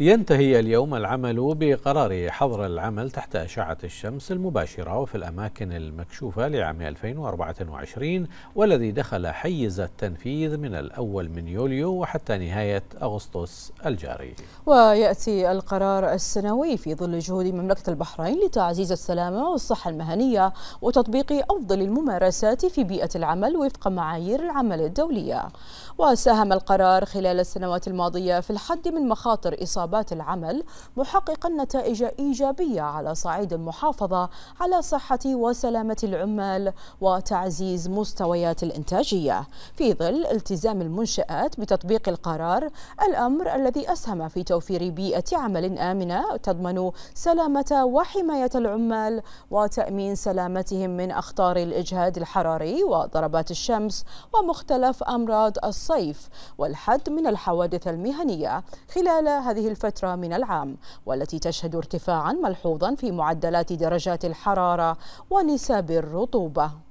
ينتهي اليوم العمل بقرار حظر العمل تحت أشعة الشمس المباشرة وفي الأماكن المكشوفة لعام 2024 والذي دخل حيز التنفيذ من الأول من يوليو وحتى نهاية أغسطس الجاري ويأتي القرار السنوي في ظل جهود مملكة البحرين لتعزيز السلامة والصحة المهنية وتطبيق أفضل الممارسات في بيئة العمل وفق معايير العمل الدولية وساهم القرار خلال السنوات الماضية في الحد من مخاطر إصابة إصابات العمل محققا نتائج إيجابية على صعيد المحافظة على صحة وسلامة العمال وتعزيز مستويات الإنتاجية في ظل التزام المنشآت بتطبيق القرار الأمر الذي أسهم في توفير بيئة عمل آمنة تضمن سلامة وحماية العمال وتأمين سلامتهم من أخطار الإجهاد الحراري وضربات الشمس ومختلف أمراض الصيف والحد من الحوادث المهنية خلال هذه الفترة من العام والتي تشهد ارتفاعا ملحوظا في معدلات درجات الحرارة ونسب الرطوبة